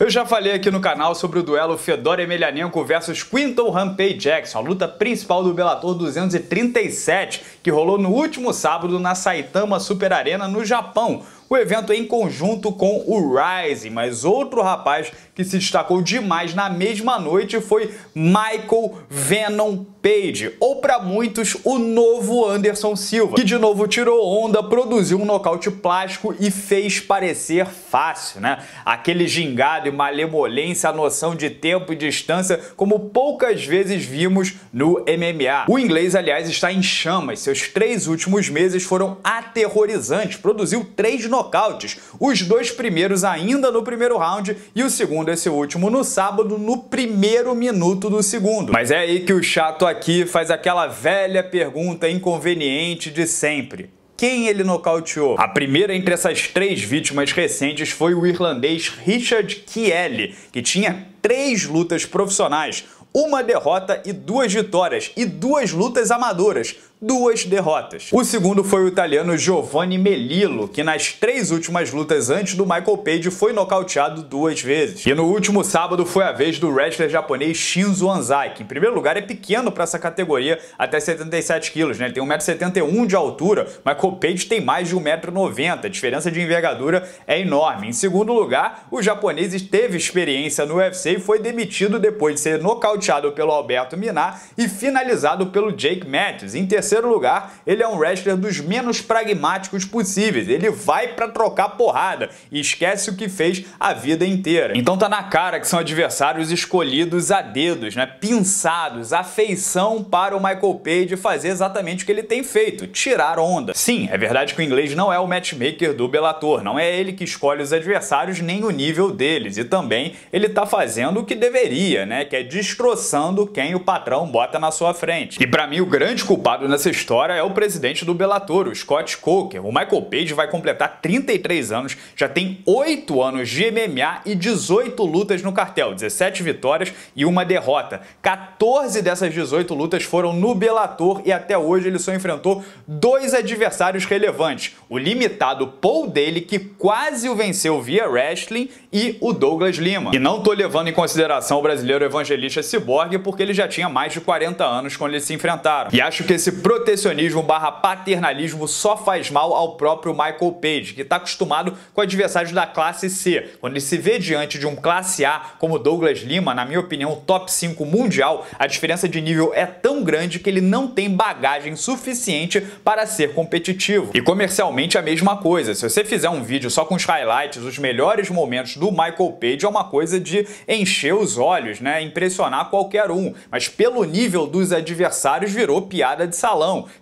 Eu já falei aqui no canal sobre o duelo Fedor Emelianenko versus Quinton Rampage Jackson, a luta principal do Bellator 237, que rolou no último sábado na Saitama Super Arena, no Japão o evento é em conjunto com o Rise, mas outro rapaz que se destacou demais na mesma noite foi Michael Venom Page, ou para muitos, o novo Anderson Silva, que de novo tirou onda, produziu um nocaute plástico e fez parecer fácil, né? Aquele gingado e malemolência, a noção de tempo e distância, como poucas vezes vimos no MMA. O inglês, aliás, está em chamas, seus três últimos meses foram aterrorizantes, produziu três nocautes nocautes, os dois primeiros ainda no primeiro round e o segundo, esse último, no sábado, no primeiro minuto do segundo. Mas é aí que o chato aqui faz aquela velha pergunta inconveniente de sempre quem ele nocauteou. A primeira entre essas três vítimas recentes foi o irlandês Richard Kiel, que tinha três lutas profissionais, uma derrota e duas vitórias, e duas lutas amadoras, duas derrotas. O segundo foi o italiano Giovanni Melillo, que nas três últimas lutas antes do Michael Page foi nocauteado duas vezes. E no último sábado foi a vez do wrestler japonês Shinzo Anzai, que em primeiro lugar é pequeno para essa categoria, até 77 quilos, né? Ele tem 1,71m de altura, Michael Page tem mais de 1,90m, a diferença de envergadura é enorme. Em segundo lugar, o japonês teve experiência no UFC e foi demitido depois de ser nocauteado pelo Alberto Minar e finalizado pelo Jake Matthews. Em terceiro terceiro lugar, ele é um wrestler dos menos pragmáticos possíveis. Ele vai para trocar porrada e esquece o que fez a vida inteira. Então tá na cara que são adversários escolhidos a dedos, né? Pinçados, afeição para o Michael Page fazer exatamente o que ele tem feito, tirar onda. Sim, é verdade que o inglês não é o matchmaker do Bellator, não é ele que escolhe os adversários nem o nível deles. E também ele tá fazendo o que deveria, né? Que é destroçando quem o patrão bota na sua frente. E para mim o grande culpado dessa história é o presidente do Bellator, o Scott Coker. O Michael Page vai completar 33 anos, já tem 8 anos de MMA e 18 lutas no cartel, 17 vitórias e uma derrota. 14 dessas 18 lutas foram no Bellator e até hoje ele só enfrentou dois adversários relevantes: o limitado Paul Daly, que quase o venceu via wrestling, e o Douglas Lima. E não tô levando em consideração o brasileiro evangelista Cyborg porque ele já tinha mais de 40 anos quando eles se enfrentaram. E acho que esse protecionismo barra paternalismo só faz mal ao próprio Michael Page, que está acostumado com adversários da classe C. Quando ele se vê diante de um classe A como Douglas Lima, na minha opinião, top 5 mundial, a diferença de nível é tão grande que ele não tem bagagem suficiente para ser competitivo. E comercialmente a mesma coisa. Se você fizer um vídeo só com os highlights, os melhores momentos do Michael Page, é uma coisa de encher os olhos, né? Impressionar qualquer um. Mas pelo nível dos adversários virou piada de salário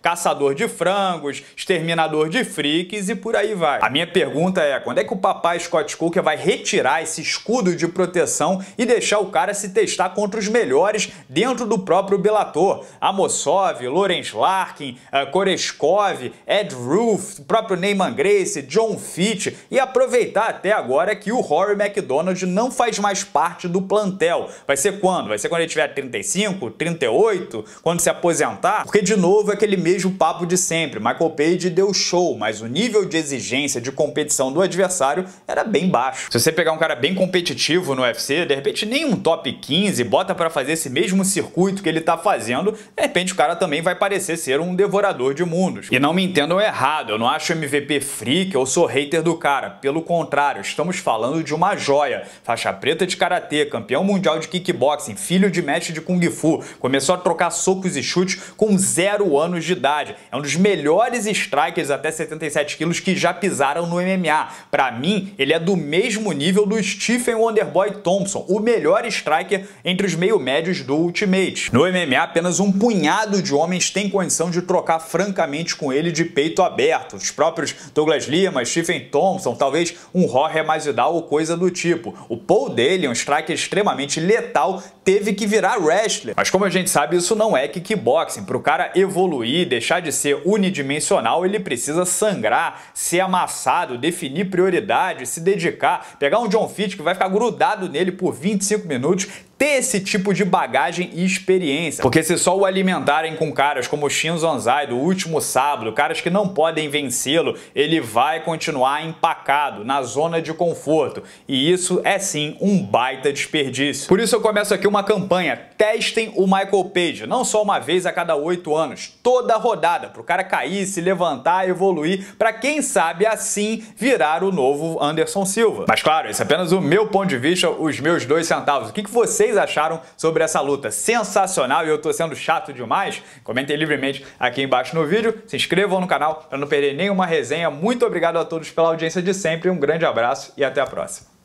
caçador de frangos, exterminador de freaks e por aí vai. A minha pergunta é, quando é que o papai Scott Coker vai retirar esse escudo de proteção e deixar o cara se testar contra os melhores dentro do próprio Bellator? Amosov, Lorenz Larkin, eh, Koreshkov, Ed Roof, próprio Neyman Grace, John Fitch e aproveitar até agora que o Rory McDonald não faz mais parte do plantel. Vai ser quando? Vai ser quando ele tiver 35, 38, quando se aposentar? Porque de novo novo é aquele mesmo papo de sempre. Michael Page deu show, mas o nível de exigência de competição do adversário era bem baixo. Se você pegar um cara bem competitivo no UFC, de repente nem um top 15, bota para fazer esse mesmo circuito que ele tá fazendo, de repente o cara também vai parecer ser um devorador de mundos. E não me entendam errado, eu não acho MVP freak ou sou hater do cara. Pelo contrário, estamos falando de uma joia. Faixa preta de karatê, campeão mundial de kickboxing, filho de mestre de kung fu, começou a trocar socos e chutes com zero anos de idade. É um dos melhores strikers até 77 quilos que já pisaram no MMA. Para mim, ele é do mesmo nível do Stephen Wonderboy Thompson, o melhor striker entre os meio-médios do Ultimate. No MMA, apenas um punhado de homens tem condição de trocar francamente com ele de peito aberto. Os próprios Douglas Lima, Stephen Thompson, talvez um Jorge Masvidal ou coisa do tipo. O Paul dele, é um striker extremamente letal, teve que virar wrestler. Mas como a gente sabe, isso não é kickboxing. Pro cara evoluir evoluir, deixar de ser unidimensional, ele precisa sangrar, ser amassado, definir prioridade, se dedicar, pegar um John Fitch que vai ficar grudado nele por 25 minutos, ter esse tipo de bagagem e experiência. Porque se só o alimentarem com caras como Shin Zonzai do último sábado, caras que não podem vencê-lo, ele vai continuar empacado na zona de conforto. E isso é sim um baita desperdício. Por isso eu começo aqui uma campanha, testem o Michael Page, não só uma vez a cada oito anos, toda rodada, pro cara cair, se levantar, evoluir, para quem sabe assim virar o novo Anderson Silva. Mas claro, esse é apenas o meu ponto de vista, os meus dois centavos. O que, que você vocês acharam sobre essa luta. Sensacional e eu tô sendo chato demais? Comentem livremente aqui embaixo no vídeo, se inscrevam no canal para não perder nenhuma resenha. Muito obrigado a todos pela audiência de sempre, um grande abraço e até a próxima.